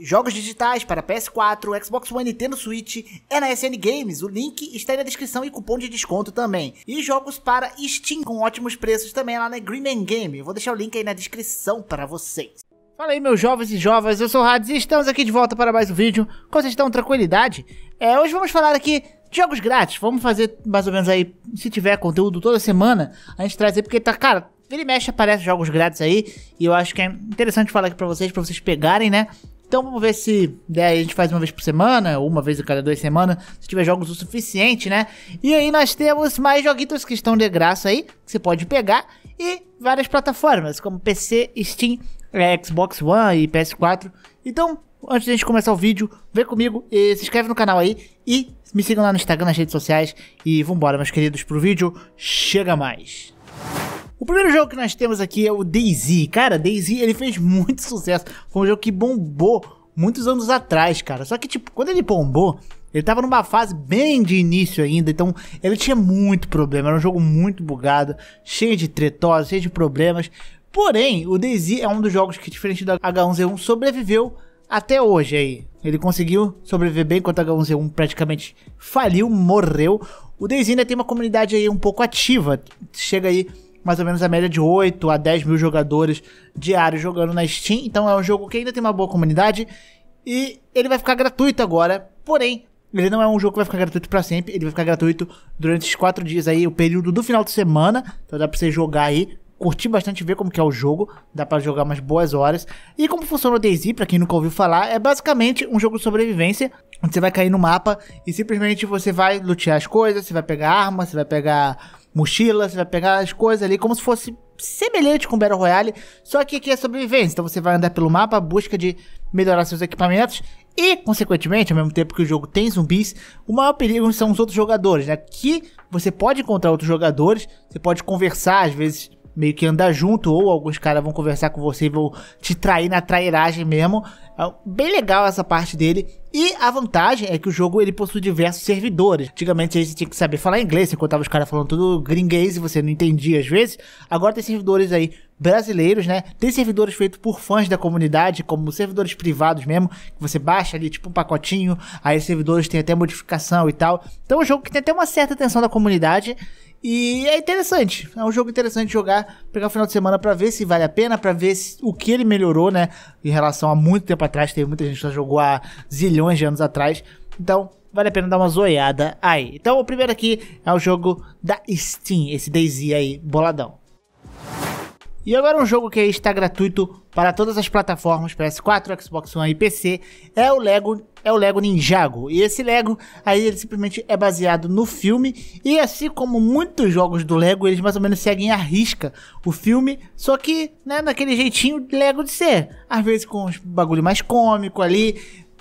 Jogos digitais para PS4, Xbox One, Nintendo Switch é na SN Games. O link está aí na descrição e cupom de desconto também. E jogos para Steam com ótimos preços também lá na Green Game. vou deixar o link aí na descrição para vocês. Fala aí meus jovens e jovens, eu sou o Hades e estamos aqui de volta para mais um vídeo. Com vocês estão tranquilidade? É, hoje vamos falar aqui de jogos grátis. Vamos fazer mais ou menos aí, se tiver conteúdo toda semana, a gente traz aí, porque tá, cara, vira e mexe aparece jogos grátis aí. E eu acho que é interessante falar aqui pra vocês, pra vocês pegarem, né? Então vamos ver se né, a gente faz uma vez por semana, ou uma vez a cada duas semanas, se tiver jogos o suficiente, né? E aí nós temos mais joguitos que estão de graça aí, que você pode pegar, e várias plataformas, como PC, Steam, Xbox One e PS4. Então, antes de a gente começar o vídeo, vem comigo e se inscreve no canal aí e me sigam lá no Instagram, nas redes sociais. E vambora, meus queridos, pro vídeo. Chega mais! O primeiro jogo que nós temos aqui é o Daisy, Cara, Daisy ele fez muito sucesso. Foi um jogo que bombou muitos anos atrás, cara. Só que, tipo, quando ele bombou, ele tava numa fase bem de início ainda, então ele tinha muito problema. Era um jogo muito bugado, cheio de tretose, cheio de problemas. Porém, o Daisy é um dos jogos que, diferente do H1Z1, sobreviveu até hoje aí. Ele conseguiu sobreviver bem enquanto o H1Z1 praticamente faliu, morreu. O Days ainda tem uma comunidade aí um pouco ativa, chega aí mais ou menos a média de 8 a 10 mil jogadores diários jogando na Steam, então é um jogo que ainda tem uma boa comunidade e ele vai ficar gratuito agora, porém ele não é um jogo que vai ficar gratuito para sempre, ele vai ficar gratuito durante os 4 dias aí, o período do final de semana, então dá pra você jogar aí curti bastante ver como que é o jogo, dá para jogar umas boas horas. E como funciona o DayZ, para quem nunca ouviu falar, é basicamente um jogo de sobrevivência, onde você vai cair no mapa e simplesmente você vai lutear as coisas, você vai pegar arma, você vai pegar mochila, você vai pegar as coisas ali como se fosse semelhante com Battle Royale, só que aqui é sobrevivência. Então você vai andar pelo mapa à busca de melhorar seus equipamentos e, consequentemente, ao mesmo tempo que o jogo tem zumbis, o maior perigo são os outros jogadores, né? Que você pode encontrar outros jogadores, você pode conversar, às vezes meio que andar junto, ou alguns caras vão conversar com você e vão te trair na trairagem mesmo. É bem legal essa parte dele. E a vantagem é que o jogo ele possui diversos servidores. Antigamente você tinha que saber falar inglês, enquanto tava os caras falando tudo gringuês e você não entendia às vezes. Agora tem servidores aí brasileiros, né? Tem servidores feitos por fãs da comunidade, como servidores privados mesmo, que você baixa ali tipo um pacotinho, aí servidores tem até modificação e tal. Então é um jogo que tem até uma certa atenção da comunidade e é interessante, é um jogo interessante jogar, pegar o final de semana para ver se vale a pena, para ver se, o que ele melhorou, né, em relação a muito tempo atrás, teve muita gente que já jogou há zilhões de anos atrás. Então, vale a pena dar uma zoiada aí. Então, o primeiro aqui é o jogo da Steam, esse DayZ aí, boladão. E agora um jogo que está gratuito para todas as plataformas, PS4, Xbox One e PC, é o LEGO é o Lego Ninjago. E esse Lego, aí ele simplesmente é baseado no filme. E assim como muitos jogos do Lego, eles mais ou menos seguem a risca o filme. Só que, né, naquele jeitinho Lego de ser. Às vezes com uns bagulho mais cômico ali.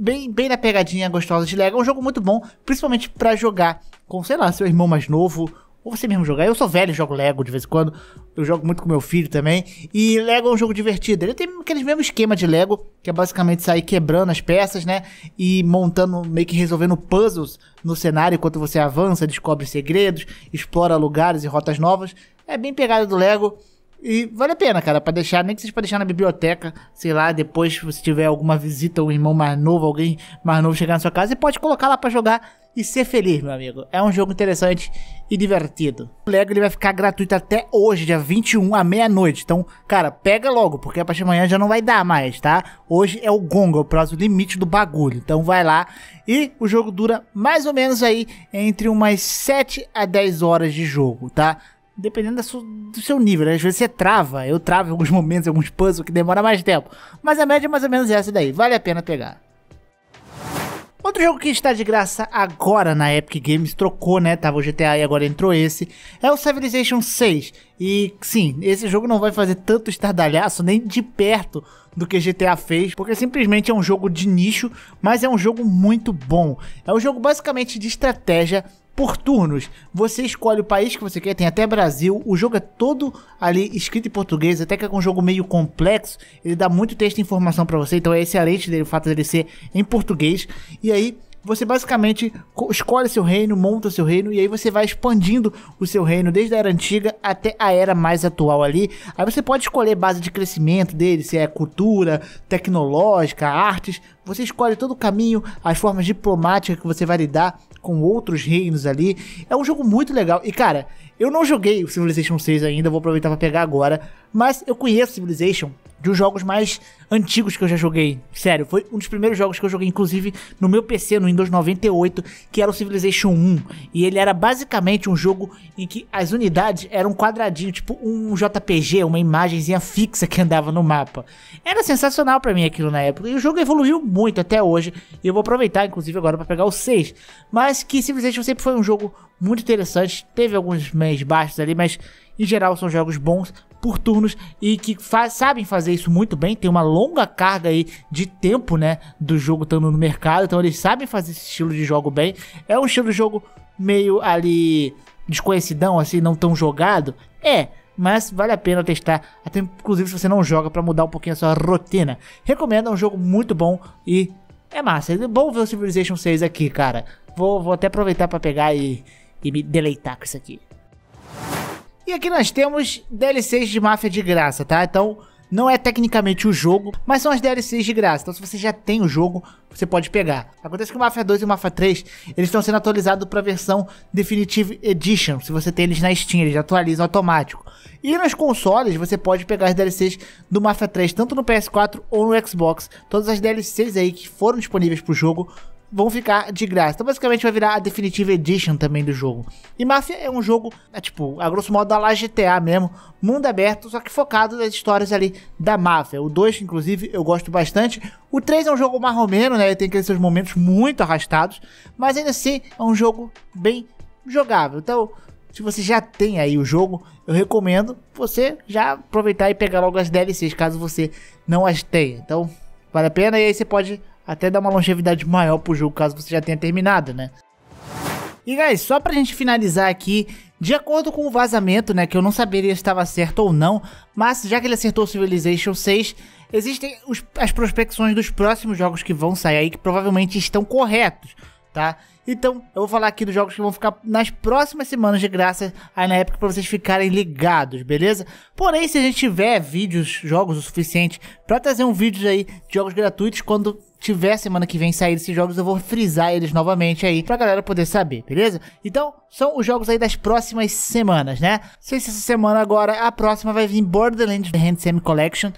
Bem, bem na pegadinha gostosa de Lego. É um jogo muito bom, principalmente para jogar com, sei lá, seu irmão mais novo ou você mesmo jogar. Eu sou velho, jogo Lego de vez em quando. Eu jogo muito com meu filho também. E Lego é um jogo divertido. Ele tem aquele mesmo esquema de Lego, que é basicamente sair quebrando as peças, né? E montando, meio que resolvendo puzzles no cenário enquanto você avança, descobre segredos, explora lugares e rotas novas. É bem pegada do Lego. E vale a pena, cara, para deixar, nem que seja pra deixar na biblioteca, sei lá, depois se você tiver alguma visita, um irmão mais novo, alguém mais novo chegar na sua casa, e pode colocar lá para jogar e ser feliz, meu amigo. É um jogo interessante e divertido. O Lego ele vai ficar gratuito até hoje, dia 21, à meia-noite. Então, cara, pega logo, porque a partir de amanhã já não vai dar mais, tá? Hoje é o é o próximo limite do bagulho. Então vai lá. E o jogo dura mais ou menos aí entre umas 7 a 10 horas de jogo, tá? Dependendo do seu nível, né? às vezes você trava, eu travo em alguns momentos, alguns puzzles que demora mais tempo. Mas a média é mais ou menos essa daí, vale a pena pegar. Outro jogo que está de graça agora na Epic Games, trocou, né? Tava o GTA e agora entrou esse, é o Civilization 6. E sim, esse jogo não vai fazer tanto estardalhaço nem de perto do que GTA fez, porque simplesmente é um jogo de nicho, mas é um jogo muito bom. É um jogo basicamente de estratégia por turnos. Você escolhe o país que você quer, tem até Brasil. O jogo é todo ali escrito em português, até que é um jogo meio complexo. Ele dá muito texto e informação para você, então é excelente dele, o fato dele ser em português. E aí você basicamente escolhe seu reino, monta seu reino e aí você vai expandindo o seu reino desde a era antiga até a era mais atual ali. Aí você pode escolher base de crescimento dele, se é cultura, tecnológica, artes. Você escolhe todo o caminho, as formas diplomáticas que você vai lidar com outros reinos ali. É um jogo muito legal. E cara, eu não joguei o Civilization 6 ainda, vou aproveitar para pegar agora, mas eu conheço Civilization de um dos jogos mais antigos que eu já joguei. Sério, foi um dos primeiros jogos que eu joguei, inclusive no meu PC, no Windows 98, que era o Civilization 1. E ele era basicamente um jogo em que as unidades eram um quadradinho, tipo um JPG, uma imagenzinha fixa que andava no mapa. Era sensacional para mim aquilo na época. E o jogo evoluiu muito até hoje. E eu vou aproveitar, inclusive, agora para pegar o 6. Mas que Civilization sempre foi um jogo muito interessante. Teve alguns meses baixos ali, mas em geral são jogos bons por turnos e que sabem fazer isso muito bem, tem uma longa carga aí de tempo, né, do jogo estando no mercado, então eles sabem fazer esse estilo de jogo bem. É um estilo de jogo meio ali desconhecidão, assim, não tão jogado. É, mas vale a pena testar, até inclusive se você não joga para mudar um pouquinho a sua rotina. Recomendo, é um jogo muito bom e é massa. É bom ver o Civilization 6 aqui, cara. Vou, vou até aproveitar para pegar e, e me deleitar com isso aqui. E aqui nós temos DLCs de máfia de graça, tá? Então, não é tecnicamente o jogo, mas são as DLCs de graça. Então, se você já tem o jogo, você pode pegar. Acontece que o Mafia 2 e o Mafia 3, eles estão sendo atualizados para a versão Definitive Edition. Se você tem eles na Steam, eles atualizam automático. E nos consoles, você pode pegar as DLCs do Mafia 3, tanto no PS4 ou no Xbox. Todas as DLCs aí que foram disponíveis para o jogo vão ficar de graça. Então, basicamente, vai virar a Definitive Edition também do jogo. E Mafia é um jogo, é, tipo, a grosso modo, a lá GTA mesmo, mundo aberto, só que focado nas histórias ali da Mafia. O 2, inclusive, eu gosto bastante. O 3 é um jogo mais ou menos, né? Ele tem aqueles seus momentos muito arrastados, mas ainda assim é um jogo bem jogável. Então, se você já tem aí o jogo, eu recomendo você já aproveitar e pegar logo as DLCs, caso você não as tenha. Então, vale a pena e aí você pode até dar uma longevidade maior pro jogo, caso você já tenha terminado, né? E guys, só pra gente finalizar aqui, de acordo com o vazamento, né, que eu não saberia se estava certo ou não, mas já que ele acertou Civilization 6, existem os, as prospecções dos próximos jogos que vão sair aí, que provavelmente estão corretos, tá? Então, eu vou falar aqui dos jogos que vão ficar nas próximas semanas de graça aí na época para vocês ficarem ligados, beleza? Porém, se a gente tiver vídeos, jogos o suficiente para trazer um vídeo aí de jogos gratuitos quando tiver semana que vem sair esses jogos, eu vou frisar eles novamente aí pra galera poder saber, beleza? Então, são os jogos aí das próximas semanas, né? Não sei se essa semana agora, a próxima vai vir Borderlands The Handsome Collection.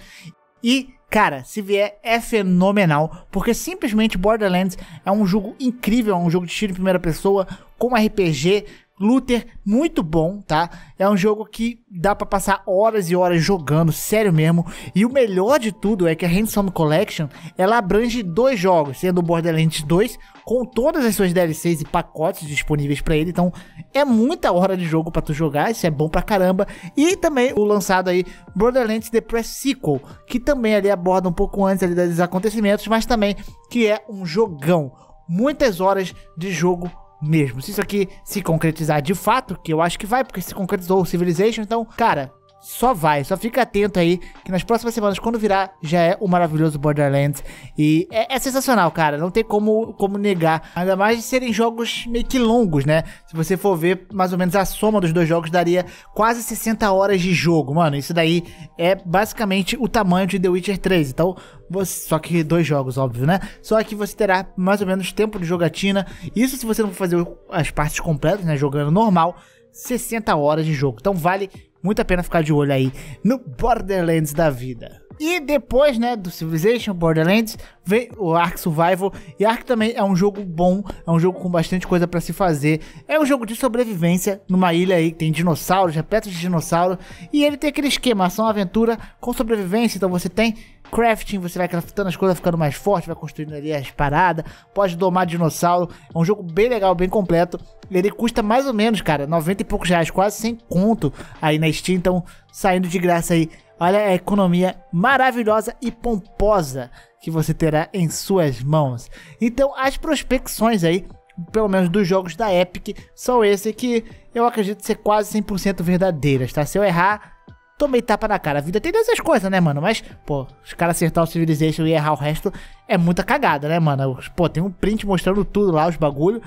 E Cara, se vier é fenomenal, porque simplesmente Borderlands é um jogo incrível, é um jogo de tiro em primeira pessoa, com RPG, Luther, muito bom, tá? É um jogo que dá para passar horas e horas jogando, sério mesmo. E o melhor de tudo é que a Handsome Collection, ela abrange dois jogos, sendo o Borderlands 2 com todas as suas DLCs e pacotes disponíveis para ele. Então, é muita hora de jogo para tu jogar, isso é bom pra caramba. E também o lançado aí Borderlands The Press Sequel, que também ali aborda um pouco antes ali dos acontecimentos, mas também que é um jogão muitas horas de jogo mesmo. Se isso aqui se concretizar de fato, que eu acho que vai, porque se concretizou o Civilization, então, cara, só vai, só fica atento aí, que nas próximas semanas, quando virar, já é o maravilhoso Borderlands. E é, é sensacional, cara, não tem como, como negar. Ainda mais de serem jogos meio que longos, né? Se você for ver, mais ou menos a soma dos dois jogos daria quase 60 horas de jogo, mano. Isso daí é basicamente o tamanho de The Witcher 3. Então, você, só que dois jogos, óbvio, né? Só que você terá mais ou menos tempo de jogatina. Isso se você não for fazer as partes completas, né? Jogando normal. 60 horas de jogo. Então vale muito a pena ficar de olho aí no Borderlands da vida. E depois, né, do Civilization, Borderlands, vem o Ark Survival. E Ark também é um jogo bom, é um jogo com bastante coisa para se fazer. É um jogo de sobrevivência numa ilha aí que tem dinossauros, é repleto de dinossauros. E ele tem aquele esquema, ação aventura com sobrevivência. Então você tem crafting, você vai craftando as coisas, ficando mais forte, vai construindo ali as paradas, pode domar dinossauro. É um jogo bem legal, bem completo. Ele custa mais ou menos, cara, 90 e poucos reais, quase sem conto aí na na Steam, então saindo de graça aí. Olha a economia maravilhosa e pomposa que você terá em suas mãos. Então, as prospecções aí, pelo menos dos jogos da Epic, são esse que eu acredito ser quase 100% verdadeiras, tá? Se eu errar, tomei tapa na cara. A vida tem dessas coisas, né, mano? Mas, pô, os caras acertar o Civilization e errar o resto é muita cagada, né, mano? Pô, tem um print mostrando tudo lá, os bagulho.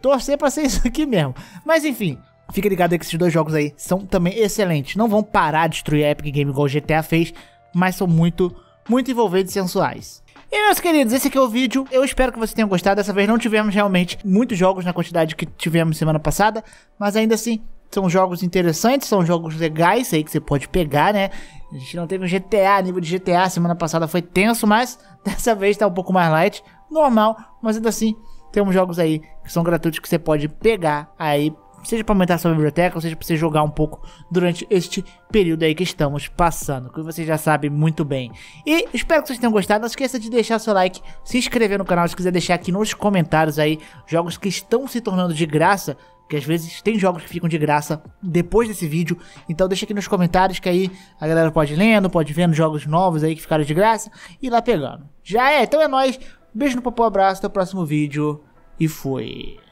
torcer pra ser isso aqui mesmo. Mas, enfim, Fica ligado aí que esses dois jogos aí são também excelentes. Não vão parar de destruir a Epic Game igual o GTA fez, mas são muito, muito envolventes e sensuais. E meus queridos, esse aqui é o vídeo. Eu espero que vocês tenham gostado. Dessa vez não tivemos realmente muitos jogos na quantidade que tivemos semana passada, mas ainda assim são jogos interessantes, são jogos legais aí que você pode pegar, né? A gente não teve um GTA, nível de GTA, semana passada foi tenso, mas dessa vez tá um pouco mais light, normal, mas ainda assim temos jogos aí que são gratuitos que você pode pegar aí seja para aumentar sua biblioteca, ou seja para você jogar um pouco durante este período aí que estamos passando, que você já sabe muito bem. E espero que vocês tenham gostado, não esqueça de deixar seu like, se inscrever no canal, se quiser deixar aqui nos comentários aí jogos que estão se tornando de graça, que às vezes tem jogos que ficam de graça depois desse vídeo, então deixa aqui nos comentários que aí a galera pode lendo, pode vendo jogos novos aí que ficaram de graça e ir lá pegando. Já é, então é nóis, beijo no papo, abraço, até o próximo vídeo e fui!